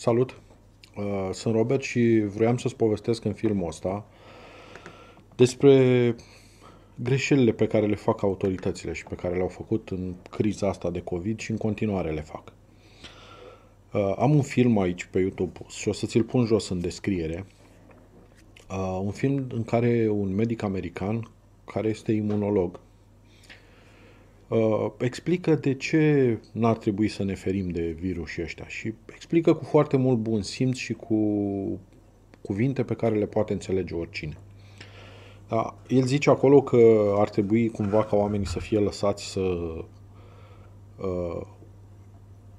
Salut! Uh, sunt Robert și vroiam să-ți povestesc în filmul ăsta despre greșelile pe care le fac autoritățile și pe care le-au făcut în criza asta de COVID și în continuare le fac. Uh, am un film aici pe YouTube și o să ți-l pun jos în descriere. Uh, un film în care un medic american care este imunolog Uh, explică de ce n-ar trebui să ne ferim de virusii ăștia și explică cu foarte mult bun simț și cu cuvinte pe care le poate înțelege oricine. Da, el zice acolo că ar trebui cumva ca oamenii să fie lăsați să uh,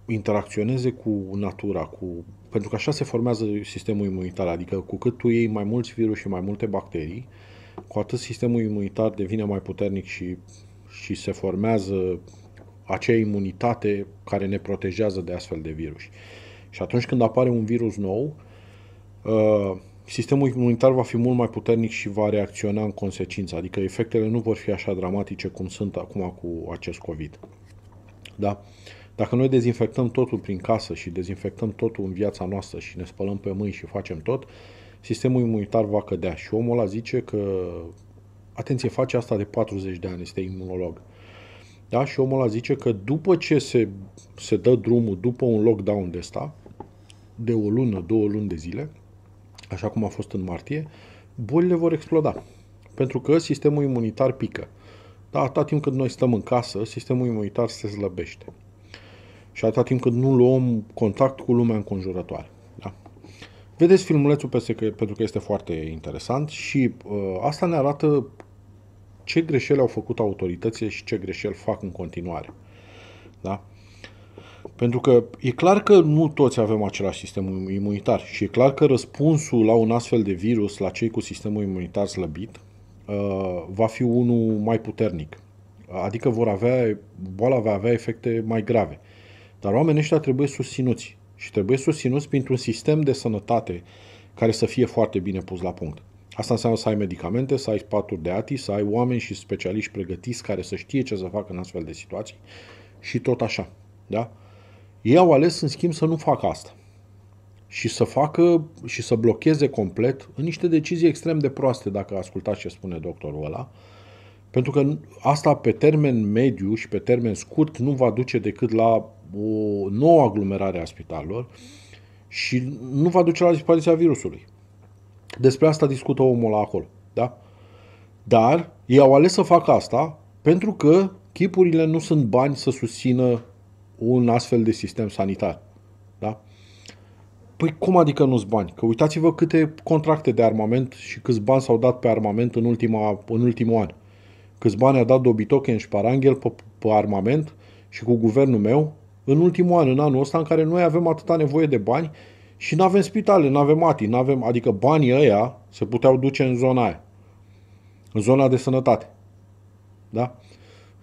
interacționeze cu natura, cu pentru că așa se formează sistemul imunitar, adică cu cât tu iei mai mulți virus și mai multe bacterii, cu atât sistemul imunitar devine mai puternic și și se formează acea imunitate care ne protejează de astfel de virus. Și atunci când apare un virus nou, uh, sistemul imunitar va fi mult mai puternic și va reacționa în consecință. Adică efectele nu vor fi așa dramatice cum sunt acum cu acest COVID. Da? Dacă noi dezinfectăm totul prin casă și dezinfectăm totul în viața noastră și ne spălăm pe mâini și facem tot, sistemul imunitar va cădea. Și omul ăla zice că Atenție, face asta de 40 de ani, este imunolog. Da? Și omul ăla zice că după ce se, se dă drumul, după un lockdown de ăsta, de o lună, două luni de zile, așa cum a fost în martie, bolile vor exploda. Pentru că sistemul imunitar pică. Da, atâta timp cât noi stăm în casă, sistemul imunitar se slăbește. Și atâta timp cât nu luăm contact cu lumea înconjurătoare. Da? Vedeți filmulețul peste că, pentru că este foarte interesant și uh, asta ne arată ce greșeli au făcut autoritățile și ce greșeli fac în continuare. Da? Pentru că e clar că nu toți avem același sistem imunitar și e clar că răspunsul la un astfel de virus, la cei cu sistemul imunitar slăbit, uh, va fi unul mai puternic. Adică vor avea, boala va avea efecte mai grave. Dar oamenii ăștia trebuie susținuți și trebuie susținuți printr-un sistem de sănătate care să fie foarte bine pus la punct. Asta înseamnă să ai medicamente, să ai paturi de ATI, să ai oameni și specialiști pregătiți care să știe ce să facă în astfel de situații și tot așa. Da? Ei au ales, în schimb, să nu facă asta și să facă și să blocheze complet în niște decizii extrem de proaste, dacă ascultați ce spune doctorul ăla, pentru că asta pe termen mediu și pe termen scurt nu va duce decât la o nouă aglomerare a spitalelor și nu va duce la dispariția virusului. Despre asta discută omul acolo. Da? Dar ei au ales să facă asta pentru că chipurile nu sunt bani să susțină un astfel de sistem sanitar. Da? Păi cum adică nu-s bani? Că uitați-vă câte contracte de armament și câți bani s-au dat pe armament în, ultima, în ultimul an. Câți bani a dat Dobitochen și Paranghel pe, pe armament și cu guvernul meu în ultimul an, în anul ăsta în care noi avem atâta nevoie de bani și nu avem spitale, nu avem ATI, nu avem, adică banii ăia se puteau duce în zona aia. În zona de sănătate. Da?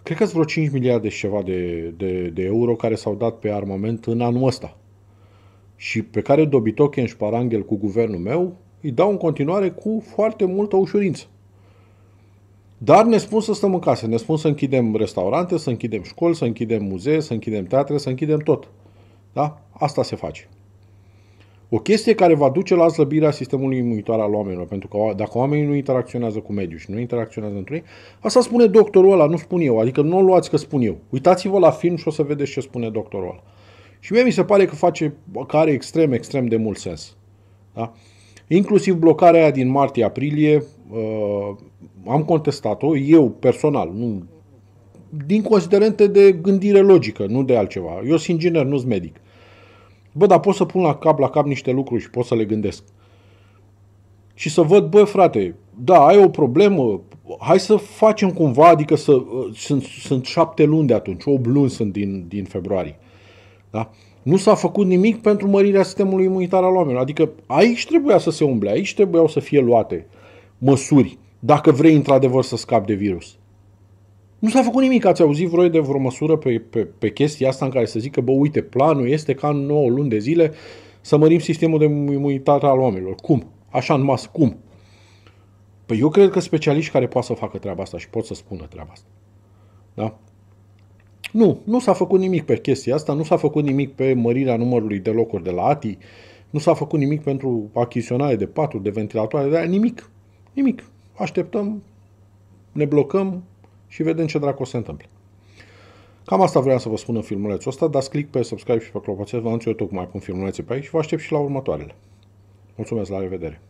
Cred că sunt vreo 5 miliarde și ceva de, de, de euro care s-au dat pe armament în anul ăsta. Și pe care Dobitochen și Parangel cu guvernul meu îi dau în continuare cu foarte multă ușurință. Dar ne spun să stăm în casă, ne spun să închidem restaurante, să închidem școli, să închidem muzee, să închidem teatre, să închidem tot. Da? Asta se face. O chestie care va duce la slăbirea sistemului imunitar al oamenilor, pentru că dacă oamenii nu interacționează cu mediul și nu interacționează între ei, asta spune doctorul ăla, nu spun eu, adică nu o luați că spun eu. Uitați-vă la film și o să vedeți ce spune doctorul ăla. Și mie mi se pare că face, că are extrem, extrem de mult sens. Da? Inclusiv blocarea aia din martie-aprilie, uh, am contestat-o, eu personal, nu, din considerente de gândire logică, nu de altceva. Eu sunt inginer, nu sunt medic. Bă, dar pot să pun la cap, la cap niște lucruri și pot să le gândesc. Și să văd, bă, frate, da, ai o problemă, hai să facem cumva, adică să, ă, sunt, sunt șapte luni de atunci, o luni sunt din, din februarie. Da? Nu s-a făcut nimic pentru mărirea sistemului imunitar al oamenilor. Adică aici trebuia să se umble, aici trebuiau să fie luate măsuri, dacă vrei într-adevăr să scapi de virus. Nu s-a făcut nimic. Ați auzit vreo de vreo măsură pe, pe, pe chestia asta în care să zică, bă, uite, planul este ca în 9 luni de zile să mărim sistemul de imunitate al oamenilor. Cum? Așa în masă. Cum? Păi eu cred că specialiști care pot să facă treaba asta și pot să spună treaba asta. Da? Nu, nu s-a făcut nimic pe chestia asta, nu s-a făcut nimic pe mărirea numărului de locuri de la ATI, nu s-a făcut nimic pentru achiziționare de patru, de ventilatoare, de aia, nimic. Nimic. Așteptăm, ne blocăm, și vedem ce dracu se întâmplă. Cam asta vreau să vă spun în filmulețul ăsta, dați click pe subscribe și pe clopoțel, vă anunț eu tocmai pun filmulețe pe aici și vă aștept și la următoarele. Mulțumesc, la revedere!